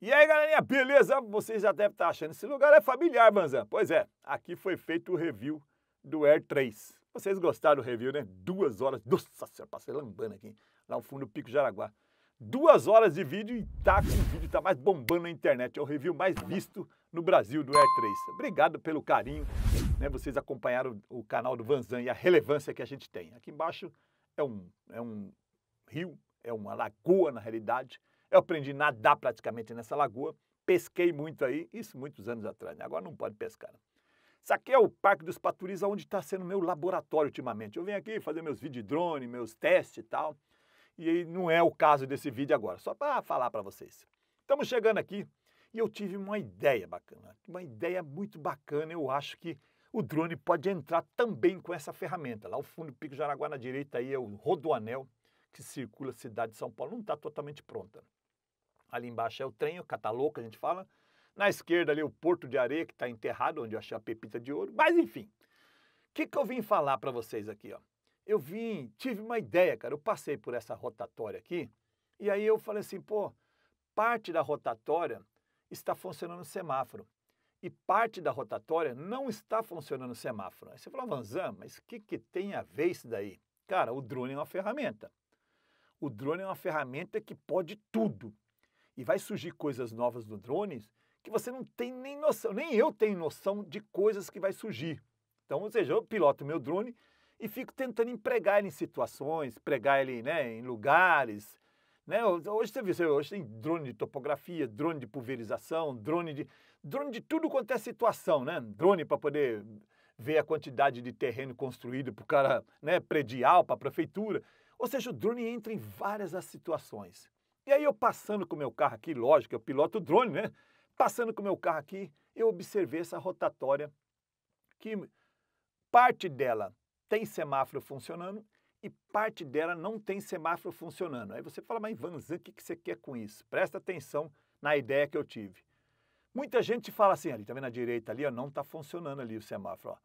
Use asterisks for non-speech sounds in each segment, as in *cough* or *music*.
E aí, galerinha, beleza? Vocês já devem estar tá achando esse lugar é familiar, Banzan. Pois é, aqui foi feito o review do Air 3. Vocês gostaram do review, né? Duas horas. Nossa senhora, passei lambando aqui, lá no fundo do Pico Jaraguá. Duas horas de vídeo e tá com o vídeo tá mais bombando na internet. É o review mais visto no Brasil do Air 3. Obrigado pelo carinho, né? Vocês acompanharam o canal do Vanzan e a relevância que a gente tem. Aqui embaixo é um, é um rio, é uma lagoa na realidade. Eu aprendi a nadar praticamente nessa lagoa, pesquei muito aí, isso muitos anos atrás, né? agora não pode pescar. Né? Isso aqui é o Parque dos Paturis, onde está sendo meu laboratório ultimamente. Eu venho aqui fazer meus vídeos de drone, meus testes e tal, e aí não é o caso desse vídeo agora, só para falar para vocês. Estamos chegando aqui e eu tive uma ideia bacana, uma ideia muito bacana, eu acho que o drone pode entrar também com essa ferramenta. Lá o fundo do Pico Jaraguá na direita aí é o rodoanel que circula a cidade de São Paulo. Não está totalmente pronta. Né? Ali embaixo é o trem, o Cataloca, a gente fala. Na esquerda ali o Porto de Areia, que está enterrado, onde eu achei a pepita de ouro. Mas enfim, o que, que eu vim falar para vocês aqui? Ó? Eu vim, tive uma ideia, cara. Eu passei por essa rotatória aqui e aí eu falei assim, pô, parte da rotatória está funcionando semáforo e parte da rotatória não está funcionando semáforo. Aí você fala, Vanzan, mas o que, que tem a ver isso daí? Cara, o drone é uma ferramenta. O drone é uma ferramenta que pode tudo. E vai surgir coisas novas do drones que você não tem nem noção, nem eu tenho noção de coisas que vai surgir. Então, ou seja, eu piloto meu drone e fico tentando empregar ele em situações, pregar ele né, em lugares. Né? Hoje você viu, hoje tem drone de topografia, drone de pulverização, drone de. drone de tudo quanto é situação, né? Drone para poder ver a quantidade de terreno construído para o cara né, predial, para a prefeitura. Ou seja, o drone entra em várias as situações. E aí eu passando com o meu carro aqui, lógico, eu piloto o drone, né? Passando com o meu carro aqui, eu observei essa rotatória que parte dela tem semáforo funcionando e parte dela não tem semáforo funcionando. Aí você fala, mas Vanzan, o que, você quer com isso? Presta atenção na ideia que eu tive. Muita gente fala assim, ali, tá vendo à direita ali, ó, não está funcionando ali o semáforo. Ó.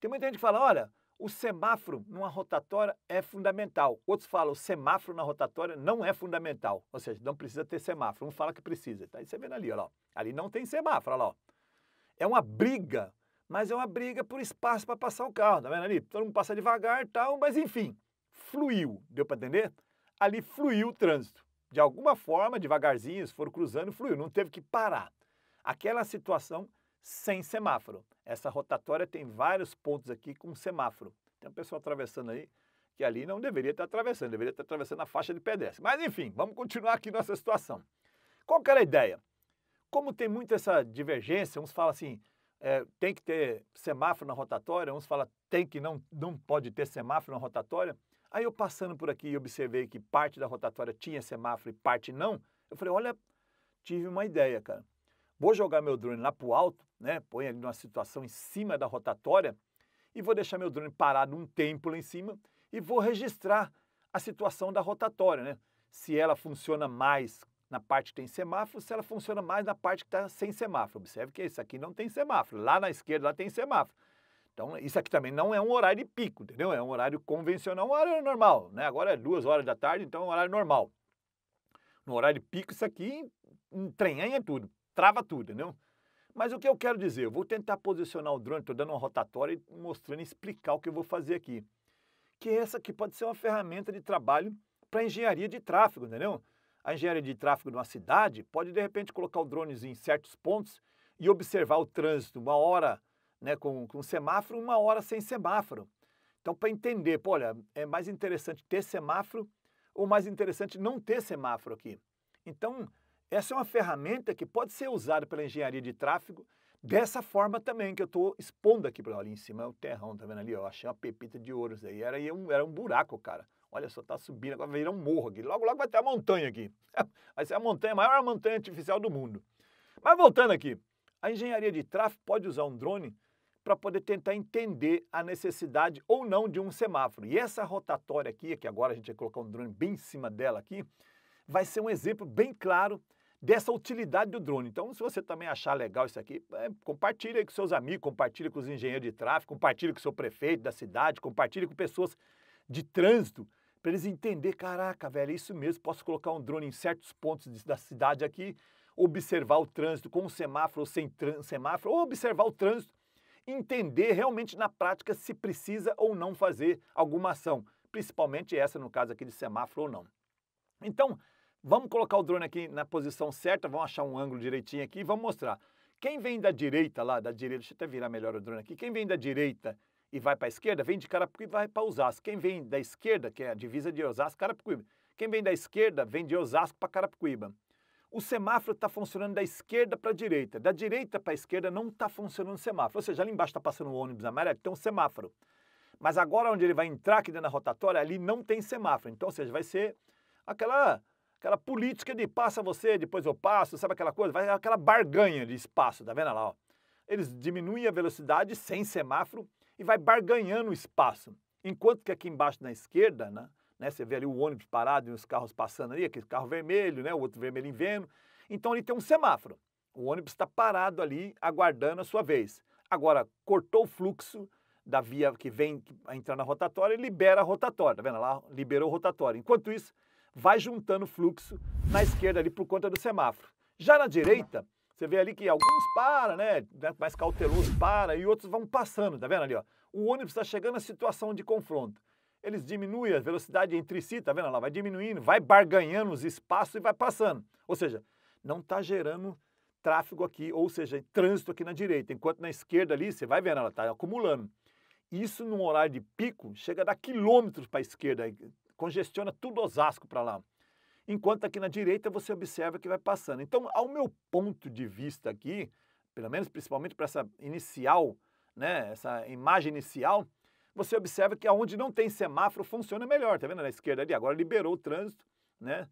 Tem muita gente que fala, olha, o semáforo numa rotatória é fundamental. Outros falam o semáforo na rotatória não é fundamental. Ou seja, não precisa ter semáforo. Um fala que precisa. Tá aí você vendo ali, ó. Lá. Ali não tem semáforo, ó lá. É uma briga, mas é uma briga por espaço para passar o carro. Tá vendo ali? Todo mundo passa devagar e tal, mas enfim, fluiu. Deu para entender? Ali fluiu o trânsito. De alguma forma, devagarzinho, se foram cruzando, fluiu. Não teve que parar. Aquela situação sem semáforo. Essa rotatória tem vários pontos aqui com semáforo. Tem um pessoal atravessando aí, que ali não deveria estar atravessando, deveria estar atravessando a faixa de pedestre. Mas enfim, vamos continuar aqui nossa situação. Qual que era a ideia? Como tem muito essa divergência, uns falam assim, é, tem que ter semáforo na rotatória, uns falam tem que não, não pode ter semáforo na rotatória. Aí eu passando por aqui e observei que parte da rotatória tinha semáforo e parte não, eu falei, olha, tive uma ideia, cara. Vou jogar meu drone lá para o alto né? Põe ele numa situação em cima da rotatória e vou deixar meu drone parado um tempo lá em cima e vou registrar a situação da rotatória, né? Se ela funciona mais na parte que tem semáforo, se ela funciona mais na parte que está sem semáforo. Observe que isso aqui não tem semáforo. Lá na esquerda lá tem semáforo. Então, isso aqui também não é um horário de pico, entendeu? É um horário convencional, um horário normal, né? Agora é duas horas da tarde, então é um horário normal. No horário de pico, isso aqui entranhanha é tudo, trava tudo, entendeu? Mas o que eu quero dizer? Eu vou tentar posicionar o drone, estou dando uma rotatória e mostrando, explicar o que eu vou fazer aqui. Que é essa aqui pode ser uma ferramenta de trabalho para engenharia de tráfego, entendeu? A engenharia de tráfego de uma cidade pode, de repente, colocar o drone em certos pontos e observar o trânsito, uma hora né, com, com semáforo, uma hora sem semáforo. Então, para entender, pô, olha, é mais interessante ter semáforo ou mais interessante não ter semáforo aqui. Então, essa é uma ferramenta que pode ser usada pela engenharia de tráfego dessa forma também que eu estou expondo aqui para ali em cima é o terrão, tá vendo ali? Eu achei uma pepita de ouros aí, era, é um, era um buraco, cara. Olha só, tá subindo, agora virar um morro aqui. Logo, logo vai ter a montanha aqui. *laughs* Vai ser a montanha, a maior montanha artificial do mundo. Mas voltando aqui, a engenharia de tráfego pode usar um drone para poder tentar entender a necessidade ou não de um semáforo. E essa rotatória aqui, que agora a gente vai colocar um drone bem em cima dela aqui, vai ser um exemplo bem claro dessa utilidade do drone. Então, se você também achar legal isso aqui, é, compartilha com seus amigos, compartilha com os engenheiros de tráfego, compartilha com o seu prefeito da cidade, compartilha com pessoas de trânsito, para eles entender, caraca, velho, é isso mesmo, posso colocar um drone em certos pontos de, da cidade aqui, observar o trânsito com um semáforo ou sem semáforo, ou observar o trânsito, entender realmente na prática se precisa ou não fazer alguma ação, principalmente essa no caso aqui de semáforo ou não. Então, Vamos colocar o drone aqui na posição certa, vamos achar um ângulo direitinho aqui e vamos mostrar. Quem vem da direita lá, da direita, deixa eu até virar melhor o drone aqui. Quem vem da direita e vai para a esquerda, vem de Carapicuíba e vai para Osasco. Quem vem da esquerda, que é a divisa de Osasco, Carapicuíba. Quem vem da esquerda, vem de Osasco para Carapicuíba. O semáforo está funcionando da esquerda para a direita. Da direita para a esquerda não está funcionando o semáforo. Ou seja, ali embaixo está passando um ônibus amarelo, tem um semáforo. Mas agora onde ele vai entrar aqui dentro da rotatória, ali não tem semáforo. Então, ou seja, vai ser aquela Aquela política de passa você, depois eu passo, sabe aquela coisa? Vai aquela barganha de espaço, tá vendo lá? Ó. Eles diminuem a velocidade sem semáforo e vai barganhando o espaço. Enquanto que aqui embaixo na esquerda, né, né, você vê ali o ônibus parado e os carros passando ali, aquele carro vermelho, né, o outro vermelho em vendo. Então ele tem um semáforo. O ônibus está parado ali, aguardando a sua vez. Agora, cortou o fluxo da via que vem a entrar na rotatória e libera a rotatória. Tá vendo lá? Liberou a rotatória. Enquanto isso, vai juntando fluxo na esquerda ali por conta do semáforo. Já na direita, você vê ali que alguns param, né, né? Mais cauteloso para e outros vão passando, tá vendo ali, ó? O ônibus está chegando à situação de confronto. Eles diminuem a velocidade entre si, tá vendo lá? Vai diminuindo, vai barganhando os espaços e vai passando. Ou seja, não está gerando tráfego aqui, ou seja, trânsito aqui na direita, enquanto na esquerda ali, você vai vendo, ela está acumulando. Isso num horário de pico chega a dar quilômetros para a esquerda, congestiona tudo Osasco para lá. Enquanto aqui na direita você observa que vai passando. Então, ao meu ponto de vista aqui, pelo menos principalmente para essa inicial, né, essa imagem inicial, você observa que aonde não tem semáforo funciona melhor, tá vendo? Na esquerda ali agora liberou o trânsito, né?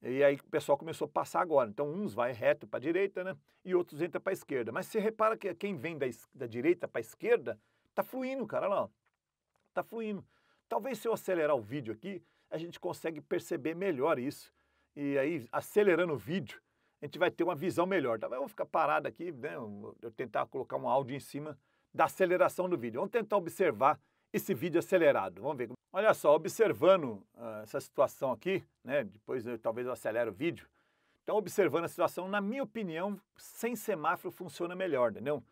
E aí o pessoal começou a passar agora. Então, uns vai reto para a direita, né? E outros entram para a esquerda. Mas você repara que quem vem da, da direita para a esquerda, tá fluindo, cara, lá. Ó. Tá fluindo. Talvez se eu acelerar o vídeo aqui, a gente consegue perceber melhor isso. E aí, acelerando o vídeo, a gente vai ter uma visão melhor. Então, Eu vou ficar parado aqui, né? eu tentar colocar um áudio em cima da aceleração do vídeo. Vamos tentar observar esse vídeo acelerado. Vamos ver. Olha só, observando uh, essa situação aqui, né? depois eu, talvez eu acelere o vídeo. Então, observando a situação, na minha opinião, sem semáforo funciona melhor, entendeu?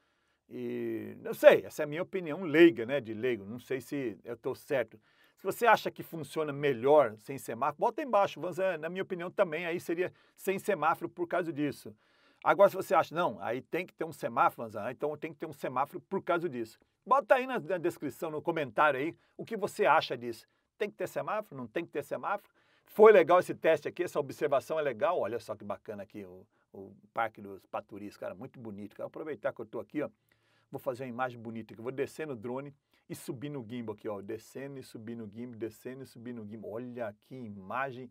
E não sei, essa é a minha opinião leiga, né, de leigo, não sei se eu estou certo. Se você acha que funciona melhor sem semáforo, bota embaixo, vamos, na minha opinião também, aí seria sem semáforo por causa disso. Agora, se você acha, não, aí tem que ter um semáforo, Vanzan, então tem que ter um semáforo por causa disso. Bota aí na, na descrição, no comentário aí, o que você acha disso. Tem que ter semáforo? Não tem que ter semáforo? Foi legal esse teste aqui, essa observação é legal. Olha só que bacana aqui Ó o Parque dos Paturis, cara, muito bonito. Cara. Aproveitar que eu estou aqui, ó, vou fazer uma imagem bonita aqui. Vou descer no drone e subir no gimbal aqui, ó, descendo e subindo no gimbal, descendo e subindo no gimbal. Olha que imagem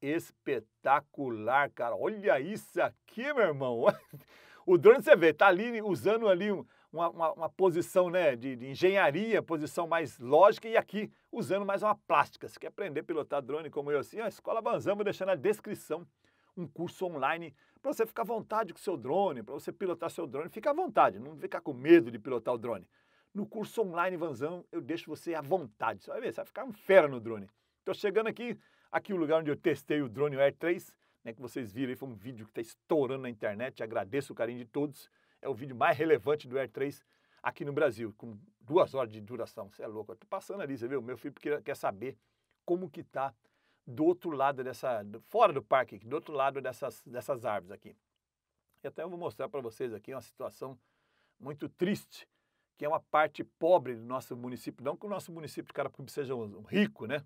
espetacular, cara. Olha isso aqui, meu irmão. *laughs* O drone você vê, tá ali usando ali um, uma, uma, uma, posição né, de, de, engenharia, posição mais lógica, e aqui usando mais uma plástica. Se quer aprender a pilotar drone como eu assim, ó, Escola vou deixando a descrição um curso online para você ficar à vontade com seu drone, para você pilotar seu drone. Fica à vontade, não ficar com medo de pilotar o drone. No curso online, Vanzão, eu deixo você à vontade. Você vai ver, você vai ficar um fera no drone. Estou chegando aqui, aqui o lugar onde eu testei o drone Air 3, né, que vocês viram aí, foi um vídeo que está estourando na internet. Agradeço o carinho de todos. É o vídeo mais relevante do Air 3 aqui no Brasil, com duas horas de duração. Você é louco, estou passando ali, você viu? Meu filho quer saber como que está do outro lado dessa, fora do parque, do outro lado dessas, dessas árvores aqui. E até eu vou mostrar para vocês aqui uma situação muito triste, que é uma parte pobre do nosso município. Não que o nosso município de Carapuíba seja um rico, né?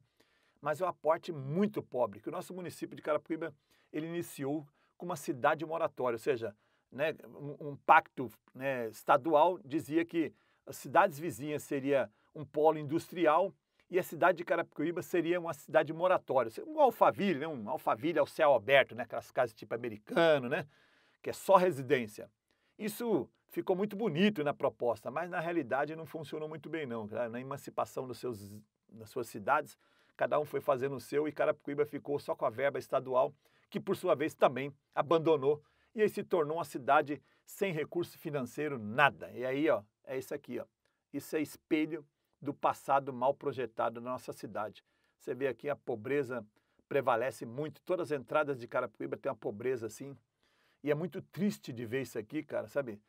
Mas é uma parte muito pobre, que o nosso município de Carapuíba ele iniciou com uma cidade moratória, ou seja, né, um, um pacto né, estadual dizia que as cidades vizinhas seria um polo industrial e a cidade de Carapicuíba seria uma cidade moratória, um alfaville, né? um alfaville ao céu aberto, né? aquelas casas tipo americano, né? que é só residência. Isso ficou muito bonito na proposta, mas na realidade não funcionou muito bem não. Na emancipação dos seus, das suas cidades, cada um foi fazendo o seu e Carapicuíba ficou só com a verba estadual, que por sua vez também abandonou e aí se tornou uma cidade sem recurso financeiro, nada. E aí, ó, é isso aqui, ó. Isso é espelho do passado mal projetado na nossa cidade. Você vê aqui a pobreza prevalece muito, todas as entradas de Carapicuíba tem uma pobreza assim. E é muito triste de ver isso aqui, cara, sabe?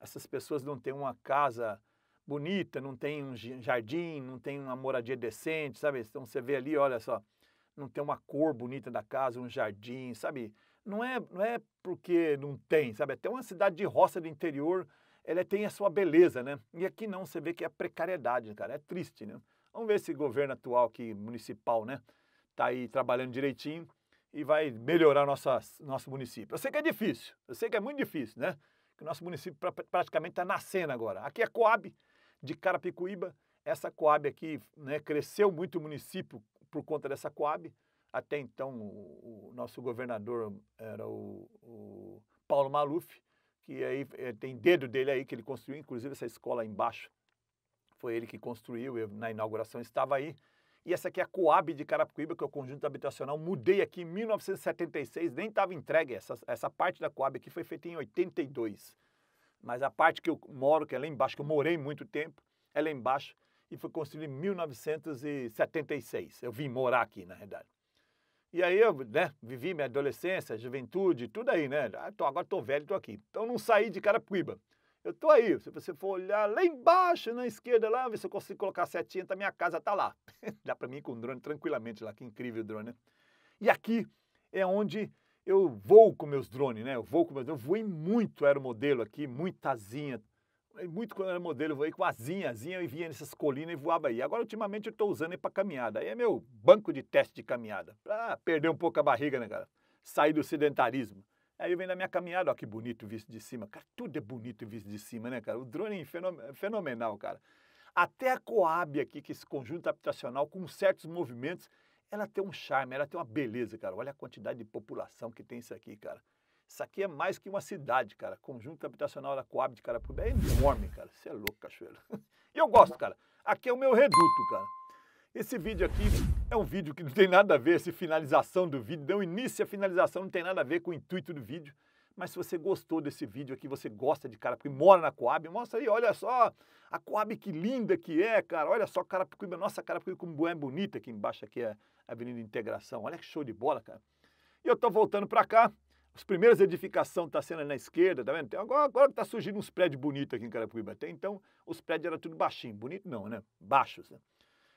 Essas pessoas não têm uma casa bonita, não tem um jardim, não tem uma moradia decente, sabe? Então você vê ali, olha só, não tem uma cor bonita da casa, um jardim, sabe? Não é, não é porque não tem, sabe? Até uma cidade de roça do interior ela tem a sua beleza, né? E aqui não, você vê que é a precariedade, cara, é triste, né? Vamos ver esse governo atual aqui, municipal, né? Tá aí trabalhando direitinho e vai melhorar nossa, nosso município. Eu sei que é difícil, eu sei que é muito difícil, né? Que o nosso município pra, praticamente está nascendo agora. Aqui é Coab, de Carapicuíba. Essa Coab aqui né, cresceu muito o município por conta dessa Coab. Até então, o, o nosso governador era o, o Paulo Maluf que aí eh, tem dedo dele aí que ele construiu, inclusive essa escola aí embaixo foi ele que construiu, eu, na inauguração estava aí. E essa aqui é a Coab de Carapicuíba, que é o conjunto habitacional. Mudei aqui em 1976, nem estava entregue. Essa, essa parte da Coab aqui foi feita em 82. Mas a parte que eu moro, que é lá embaixo, que eu morei muito tempo, é lá embaixo e foi construída em 1976. Eu vim morar aqui, na realidade. E aí eu né, vivi minha adolescência, juventude, tudo aí, né? Ah, tô, agora tô velho, tô aqui. Então não saí de iba Eu tô aí. Se você for olhar lá embaixo, na esquerda, lá, ver se eu consigo colocar a setinha, tá, minha casa tá lá. *laughs* Dá para mim ir com o drone tranquilamente lá. Que incrível o drone, né? E aqui é onde eu vou com meus drones, né? Eu vou com meus drones. Eu voei muito era o modelo aqui, muita asinha, muito quando era modelo, eu voei com asinha, asinha e vinha nessas colinas e voava aí. Agora, ultimamente, eu estou usando aí para caminhada. Aí é meu banco de teste de caminhada, para perder um pouco a barriga, né, cara? Sair do sedentarismo. Aí eu venho na minha caminhada, ó, que bonito visto de cima. Cara, tudo é bonito visto de cima, né, cara? O drone é, é fenomenal, cara. Até a Coab aqui, que é esse conjunto habitacional, com certos movimentos, ela tem um charme, ela tem uma beleza, cara. Olha a quantidade de população que tem isso aqui, cara. Isso aqui é mais que uma cidade, cara. Conjunto habitacional da Coab de Carapubá é enorme, cara. Você é louco, cachoeiro. *laughs* E eu gosto, cara. Aqui é o meu reduto, cara. Esse vídeo aqui é um vídeo que não tem nada a ver, essa finalização do vídeo, deu início à finalização, não tem nada a ver com o intuito do vídeo. Mas se você gostou desse vídeo aqui, você gosta de Carapicuíba, mora na Coab, mostra aí, olha só a Coab que linda que é, cara. Olha só Carapicuíba, nossa Carapicuíba como é bonita aqui embaixo, aqui é a Avenida Integração. Olha que show de bola, cara. E eu tô voltando para cá, as primeiras edificações estão tá sendo na esquerda, tá vendo? Agora, agora tá surgindo uns prédios bonitos aqui em Carapicuíba. Até então, os prédios eram tudo baixinho. Bonito não, né? Baixos, né?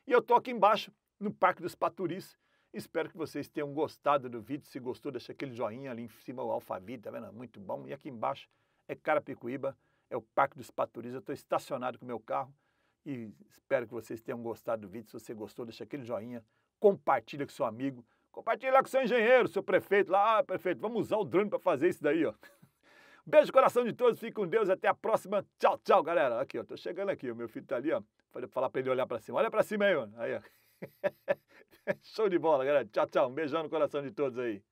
E eu tô aqui embaixo, no Parque dos Paturis. Espero que vocês tenham gostado do vídeo. Se gostou, deixa aquele joinha ali em cima, o alfavito, tá vendo? Muito bom. E aqui embaixo é Carapicuíba, é o Parque dos Paturis. Eu estou estacionado com o meu carro e espero que vocês tenham gostado do vídeo. Se você gostou, deixa aquele joinha, compartilha com seu amigo. Compartilha lá com seu engenheiro, seu prefeito, lá, ah, prefeito, vamos usar o drone para fazer isso daí, ó. *laughs* Beijo no coração de todos, fique com Deus, até a próxima. Tchau, tchau, galera. Aqui, ó, tô chegando aqui, o meu filho tá ali, ó. Falei falar para ele olhar para cima. Olha para cima aí, mano. Aí, ó. *laughs* Show de bola, galera. Tchau, tchau. Um beijão no coração de todos aí.